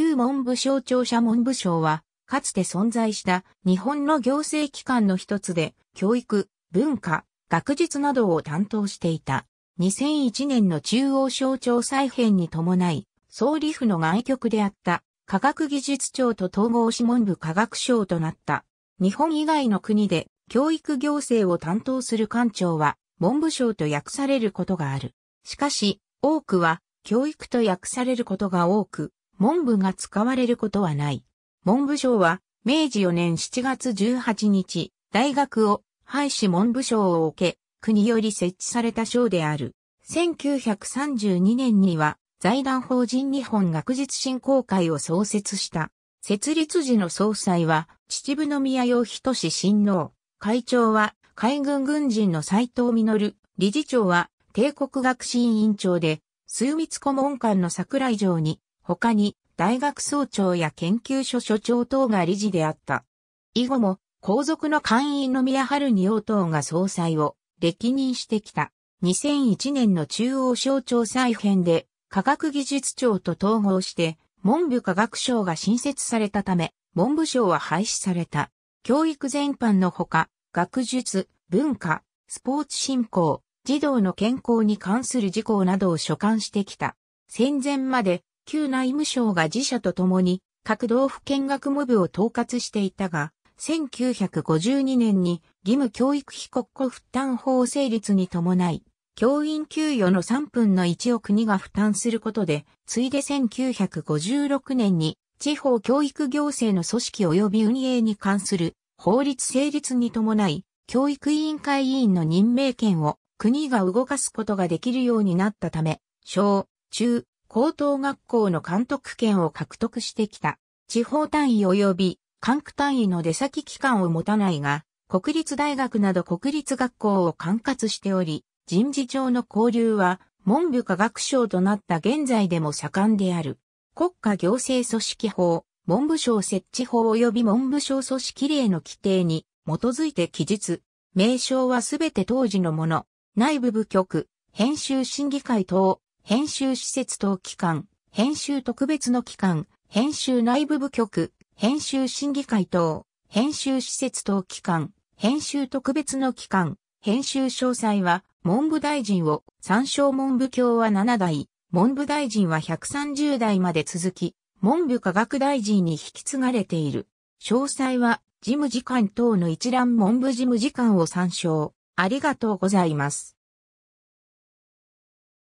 旧文部省庁舎文部省は、かつて存在した日本の行政機関の一つで、教育、文化、学術などを担当していた。2001年の中央省庁再編に伴い、総理府の外局であった科学技術庁と統合し文部科学省となった。日本以外の国で教育行政を担当する官庁は文部省と訳されることがある。しかし、多くは教育と訳されることが多く、文部が使われることはない。文部省は、明治4年7月18日、大学を廃止文部省を受け、国より設置された省である。1932年には、財団法人日本学術振興会を創設した。設立時の総裁は、秩父宮洋人志親王。会長は、海軍軍人の斎藤実。理事長は、帝国学士院長で、数密顧問官の桜井城に、他に大学総長や研究所所長等が理事であった。以後も皇族の会員の宮春仁王等が総裁を歴任してきた。2001年の中央省庁再編で科学技術庁と統合して文部科学省が新設されたため文部省は廃止された。教育全般のほか学術、文化、スポーツ振興、児童の健康に関する事項などを所管してきた。戦前まで旧内務省が自社と共に各道府県学務部を統括していたが、1952年に義務教育費国庫負担法成立に伴い、教員給与の3分の1を国が負担することで、ついで1956年に地方教育行政の組織及び運営に関する法律成立に伴い、教育委員会委員の任命権を国が動かすことができるようになったため、小、中、高等学校の監督権を獲得してきた。地方単位及び管区単位の出先機関を持たないが、国立大学など国立学校を管轄しており、人事上の交流は文部科学省となった現在でも盛んである。国家行政組織法、文部省設置法及び文部省組織令の規定に基づいて記述。名称はすべて当時のもの。内部部局、編集審議会等、編集施設等機関、編集特別の機関、編集内部部局、編集審議会等、編集施設等機関、編集特別の機関、編集詳細は、文部大臣を、参照文部教は7代、文部大臣は130代まで続き、文部科学大臣に引き継がれている。詳細は、事務次官等の一覧文部事務次官を参照。ありがとうございます。